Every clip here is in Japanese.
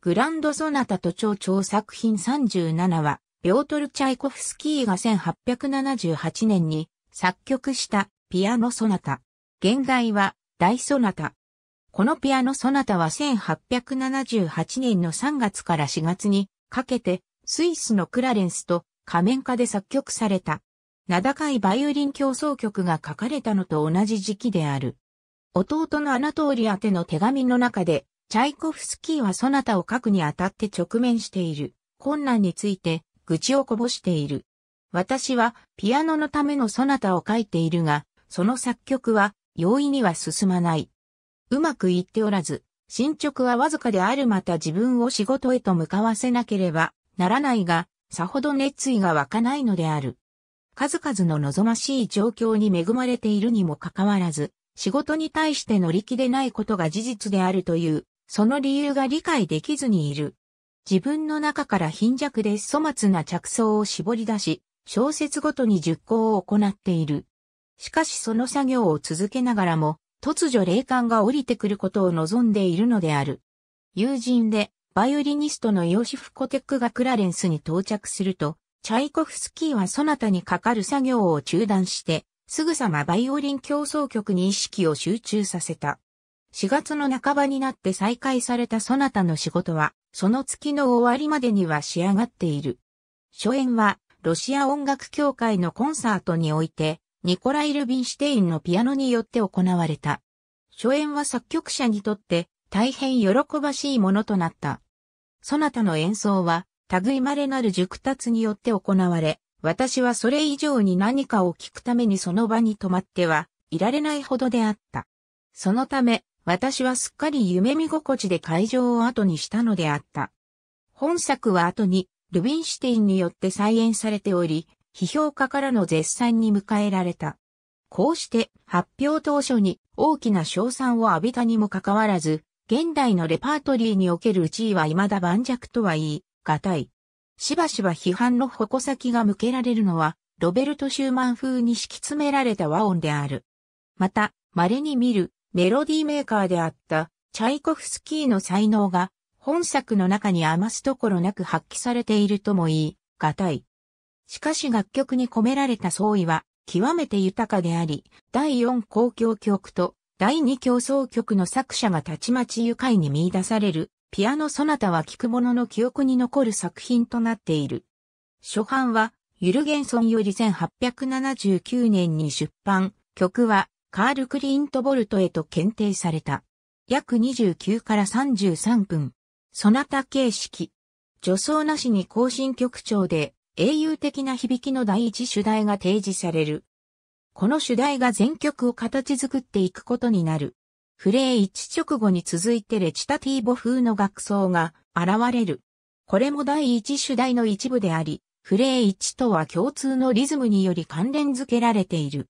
グランドソナタと蝶々作品37は、ピョートル・チャイコフスキーが1878年に作曲したピアノソナタ。現代は大ソナタ。このピアノソナタは1878年の3月から4月にかけてスイスのクラレンスと仮面化で作曲された。名高いバイオリン競争曲が書かれたのと同じ時期である。弟のアナトーリ宛ての手紙の中でチャイコフスキーはそなたを書くにあたって直面している。困難について愚痴をこぼしている。私はピアノのためのそなたを書いているが、その作曲は容易には進まない。うまくいっておらず、進捗はわずかであるまた自分を仕事へと向かわせなければならないが、さほど熱意が湧かないのである。数々の望ましい状況に恵まれているにもかかわらず、仕事に対して乗り気でないことが事実であるというその理由が理解できずにいる。自分の中から貧弱で粗末な着想を絞り出し、小説ごとに熟考を行っている。しかしその作業を続けながらも、突如霊感が降りてくることを望んでいるのである。友人で、バイオリニストのヨシフ・コテックがクラレンスに到着すると、チャイコフスキーはそなたにかかる作業を中断して、すぐさまバイオリン競争曲に意識を集中させた。4月の半ばになって再開されたソナタの仕事は、その月の終わりまでには仕上がっている。初演は、ロシア音楽協会のコンサートにおいて、ニコライ・ルビンシュテインのピアノによって行われた。初演は作曲者にとって大変喜ばしいものとなった。ソナタの演奏は、類まれなる熟達によって行われ、私はそれ以上に何かを聞くためにその場に止まってはいられないほどであった。そのため、私はすっかり夢見心地で会場を後にしたのであった。本作は後に、ルビンシュティンによって再演されており、批評家からの絶賛に迎えられた。こうして発表当初に大きな賞賛を浴びたにもかかわらず、現代のレパートリーにおける地位は未だ盤石とは言い、難い。しばしば批判の矛先が向けられるのは、ロベルト・シューマン風に敷き詰められた和音である。また、稀に見るメロディーメーカーであったチャイコフスキーの才能が本作の中に余すところなく発揮されているとも言い、たい。しかし楽曲に込められた創意は極めて豊かであり、第4公共曲と第2競争曲の作者がたちまち愉快に見出される、ピアノソナタは聴く者の記憶に残る作品となっている。初版は、ユルゲンソンより1879年に出版、曲はカール・クリント・ボルトへと検定された。約29から33分。そなた形式。助走なしに更新曲調で英雄的な響きの第一主題が提示される。この主題が全曲を形作っていくことになる。フレー1直後に続いてレチタティーボ風の楽奏が現れる。これも第一主題の一部であり、フレー1とは共通のリズムにより関連付けられている。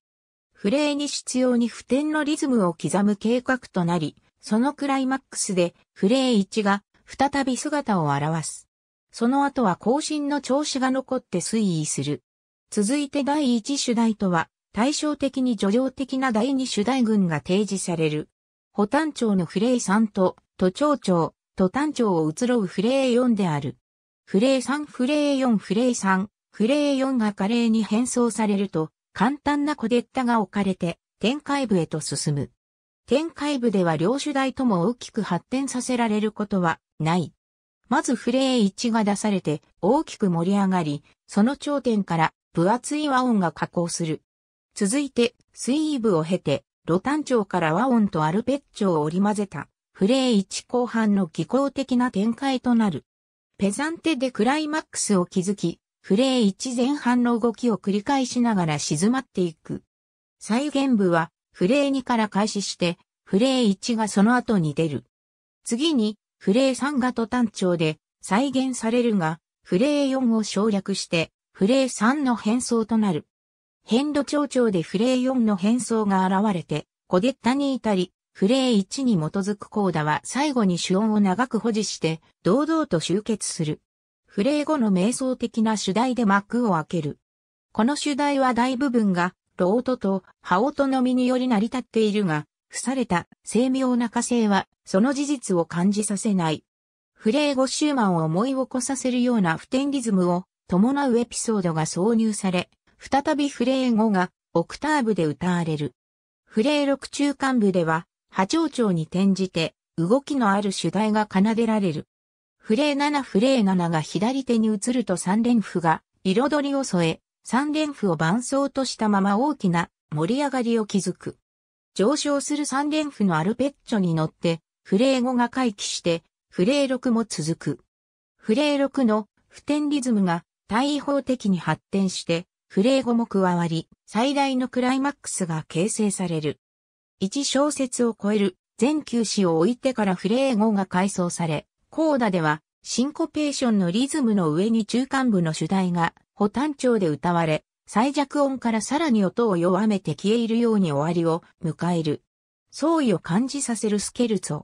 フレーに必要に不天のリズムを刻む計画となり、そのクライマックスでフレー1が再び姿を現す。その後は後進の調子が残って推移する。続いて第1主題とは、対照的に叙情的な第2主題群が提示される。保単長のフレイ3と、都庁長、都単長を移ろうフレイ4である。フレイ3、フレイ4、フレイ3、フレイ4が華麗に変装されると、簡単なコデッタが置かれて、展開部へと進む。展開部では両主題とも大きく発展させられることはない。まずフレー1が出されて大きく盛り上がり、その頂点から分厚い和音が加工する。続いて、スイーブを経て、ロタン調から和音とアルペッチョを織り混ぜた、フレー1後半の技巧的な展開となる。ペザンテでクライマックスを築き、フレー1前半の動きを繰り返しながら静まっていく。再現部は、フレー2から開始して、フレー1がその後に出る。次に、フレー3がと単調で再現されるが、フレー4を省略して、フレー3の変装となる。変度調調でフレー4の変装が現れて、コデッタに至り、フレー1に基づくコーダは最後に主音を長く保持して、堂々と集結する。フレー語の瞑想的な主題で幕を開ける。この主題は大部分が、ロートとハオトの実により成り立っているが、付された精妙な火星は、その事実を感じさせない。フレー語シューマンを思い起こさせるような普天リズムを伴うエピソードが挿入され、再びフレー語がオクターブで歌われる。フレー録中間部では、波長長に転じて動きのある主題が奏でられる。フレー7フレー7が左手に移ると三連符が彩りを添え、三連符を伴奏としたまま大きな盛り上がりを築く。上昇する三連符のアルペッチョに乗って、フレー5が回帰して、フレー6も続く。フレー6の普天リズムが対法的に発展して、フレー5も加わり、最大のクライマックスが形成される。1小節を超える全球詞を置いてからフレー5が改装され、コーダでは、シンコペーションのリズムの上に中間部の主題が、補単調で歌われ、最弱音からさらに音を弱めて消えるように終わりを迎える。創意を感じさせるスケルツォ。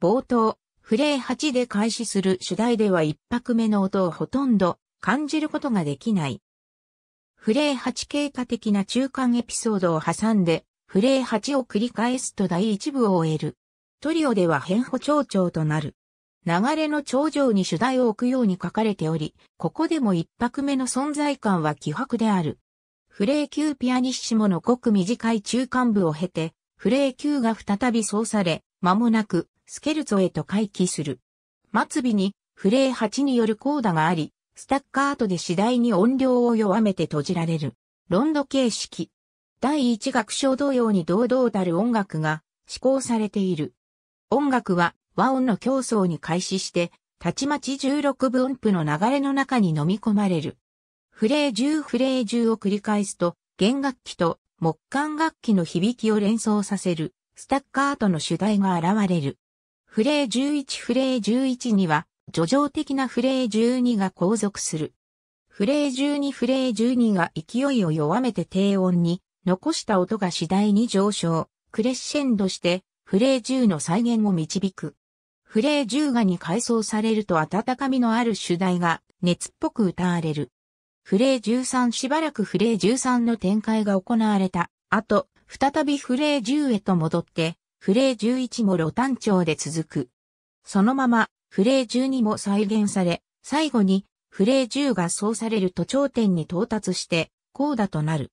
冒頭、フレー8で開始する主題では一拍目の音をほとんど感じることができない。フレー8経過的な中間エピソードを挟んで、フレー8を繰り返すと第1部を終える。トリオでは変歩長調となる。流れの頂上に主題を置くように書かれており、ここでも一拍目の存在感は気迫である。フレー級ピアニッシモのごく短い中間部を経て、フレー級が再び奏され、間もなく、スケルツォへと回帰する。末尾に、フレー8によるコーダがあり、スタッカートで次第に音量を弱めて閉じられる。ロンド形式。第一楽章同様に堂々たる音楽が施行されている。音楽は和音の競争に開始して、たちまち16分音符の流れの中に飲み込まれる。フレー10フレー10を繰り返すと、弦楽器と木管楽器の響きを連想させる、スタッカートの主題が現れる。フレー11フレー11には、叙情的なフレー12が後続する。フレー12フレー12が勢いを弱めて低音に、残した音が次第に上昇、クレッシェンドして、フレー10の再現を導く。フレーーガに改装されると温かみのある主題が熱っぽく歌われる。フレー13しばらくフレー13の展開が行われたあと、再びフレー10へと戻って、フレー11も露単調で続く。そのまま、フレー12も再現され、最後に、フレー10がそうされると頂点に到達して、コーダとなる。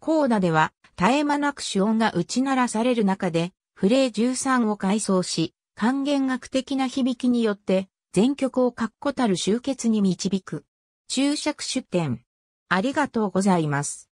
コーダでは、絶え間なく主音が打ち鳴らされる中で、フレー13を改装し、還元学的な響きによって、全曲を確固たる集結に導く。注釈出典。ありがとうございます。